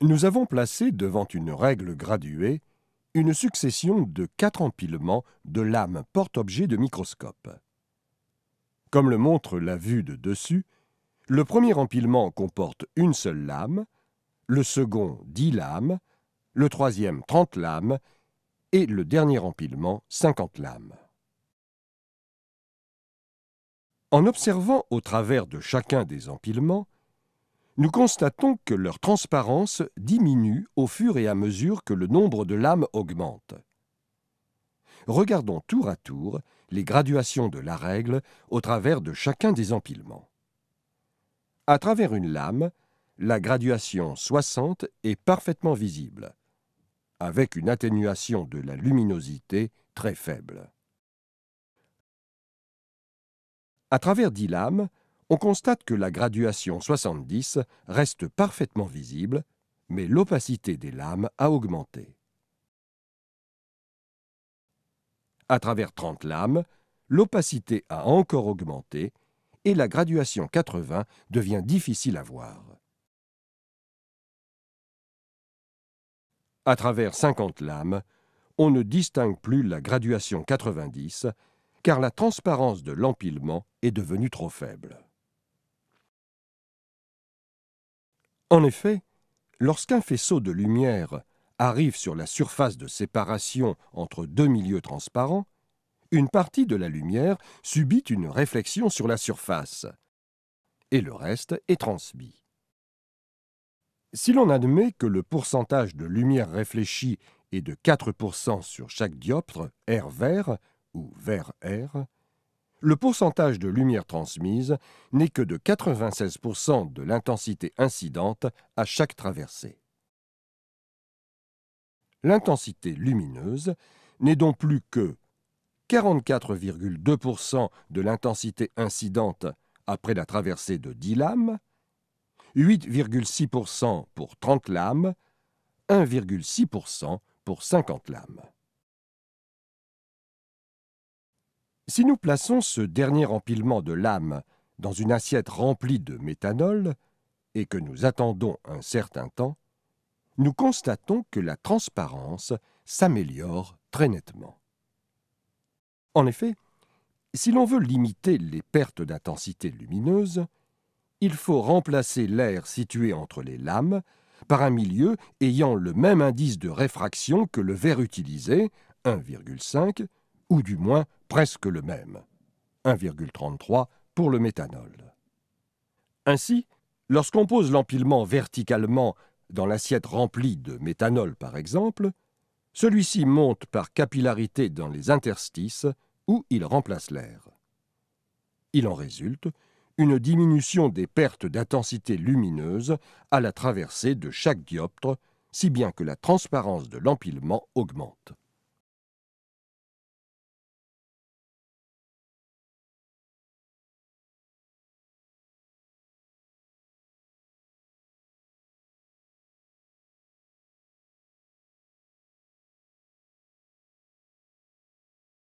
Nous avons placé devant une règle graduée une succession de quatre empilements de lames porte-objets de microscope. Comme le montre la vue de dessus, le premier empilement comporte une seule lame, le second dix lames, le troisième trente lames et le dernier empilement, 50 lames. En observant au travers de chacun des empilements, nous constatons que leur transparence diminue au fur et à mesure que le nombre de lames augmente. Regardons tour à tour les graduations de la règle au travers de chacun des empilements. À travers une lame, la graduation 60 est parfaitement visible avec une atténuation de la luminosité très faible. À travers 10 lames, on constate que la graduation 70 reste parfaitement visible, mais l'opacité des lames a augmenté. À travers 30 lames, l'opacité a encore augmenté et la graduation 80 devient difficile à voir. à travers 50 lames, on ne distingue plus la graduation 90, car la transparence de l'empilement est devenue trop faible. En effet, lorsqu'un faisceau de lumière arrive sur la surface de séparation entre deux milieux transparents, une partie de la lumière subit une réflexion sur la surface, et le reste est transmis. Si l'on admet que le pourcentage de lumière réfléchie est de 4% sur chaque dioptre R vert ou vert R, le pourcentage de lumière transmise n'est que de 96% de l'intensité incidente à chaque traversée. L'intensité lumineuse n'est donc plus que 44,2% de l'intensité incidente après la traversée de 10 lames, 8,6% pour 30 lames, 1,6% pour 50 lames. Si nous plaçons ce dernier empilement de lames dans une assiette remplie de méthanol et que nous attendons un certain temps, nous constatons que la transparence s'améliore très nettement. En effet, si l'on veut limiter les pertes d'intensité lumineuse, il faut remplacer l'air situé entre les lames par un milieu ayant le même indice de réfraction que le verre utilisé, 1,5, ou du moins presque le même, 1,33 pour le méthanol. Ainsi, lorsqu'on pose l'empilement verticalement dans l'assiette remplie de méthanol par exemple, celui-ci monte par capillarité dans les interstices où il remplace l'air. Il en résulte une diminution des pertes d'intensité lumineuse à la traversée de chaque dioptre, si bien que la transparence de l'empilement augmente.